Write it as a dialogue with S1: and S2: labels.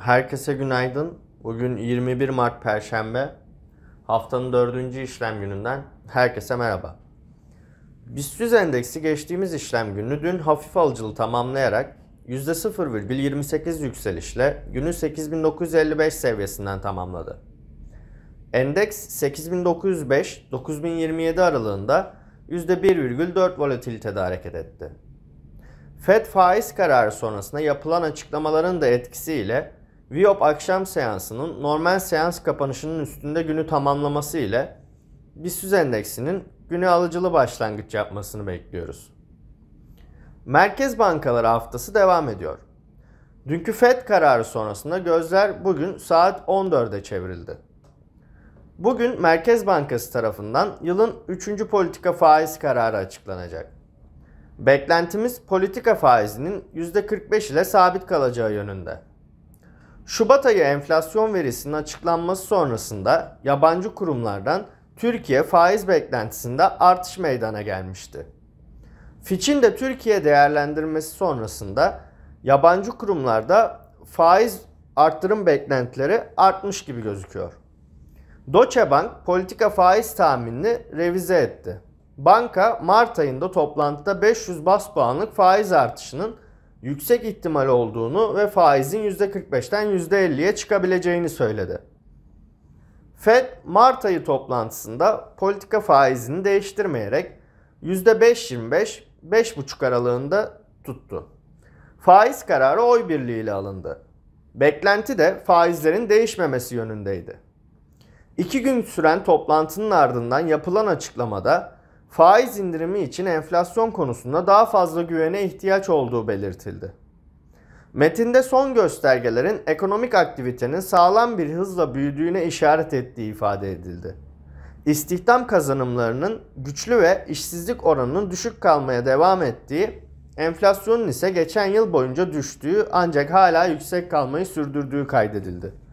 S1: Herkese günaydın. Bugün 21 Mart Perşembe. Haftanın dördüncü işlem gününden herkese merhaba. BIST endeksi geçtiğimiz işlem günü dün hafif alıcılı tamamlayarak %0,28 yükselişle günü 8955 seviyesinden tamamladı. Endeks 8905-9027 aralığında %1,4 volatilitede hareket etti. Fed faiz kararı sonrasında yapılan açıklamaların da etkisiyle Viop akşam seansının normal seans kapanışının üstünde günü tamamlaması ile BIST endeksinin günü alıcılı başlangıç yapmasını bekliyoruz. Merkez bankaları haftası devam ediyor. Dünkü FED kararı sonrasında gözler bugün saat 14'e çevrildi. Bugün Merkez Bankası tarafından yılın 3. politika faiz kararı açıklanacak. Beklentimiz politika faizinin %45 ile sabit kalacağı yönünde. Şubat ayı enflasyon verisinin açıklanması sonrasında yabancı kurumlardan Türkiye faiz beklentisinde artış meydana gelmişti. Fitch'in de Türkiye değerlendirmesi sonrasında yabancı kurumlarda faiz arttırım beklentileri artmış gibi gözüküyor. Deutsche Bank politika faiz tahminini revize etti. Banka Mart ayında toplantıda 500 bas puanlık faiz artışının yüksek ihtimal olduğunu ve faizin %45'ten %50'ye çıkabileceğini söyledi. Fed Mart ayı toplantısında politika faizini değiştirmeyerek %5.25 5.5 aralığında tuttu. Faiz kararı oy birliğiyle alındı. Beklenti de faizlerin değişmemesi yönündeydi. İki gün süren toplantının ardından yapılan açıklamada faiz indirimi için enflasyon konusunda daha fazla güvene ihtiyaç olduğu belirtildi. Metinde son göstergelerin ekonomik aktivitenin sağlam bir hızla büyüdüğüne işaret ettiği ifade edildi. İstihdam kazanımlarının güçlü ve işsizlik oranının düşük kalmaya devam ettiği, enflasyonun ise geçen yıl boyunca düştüğü ancak hala yüksek kalmayı sürdürdüğü kaydedildi.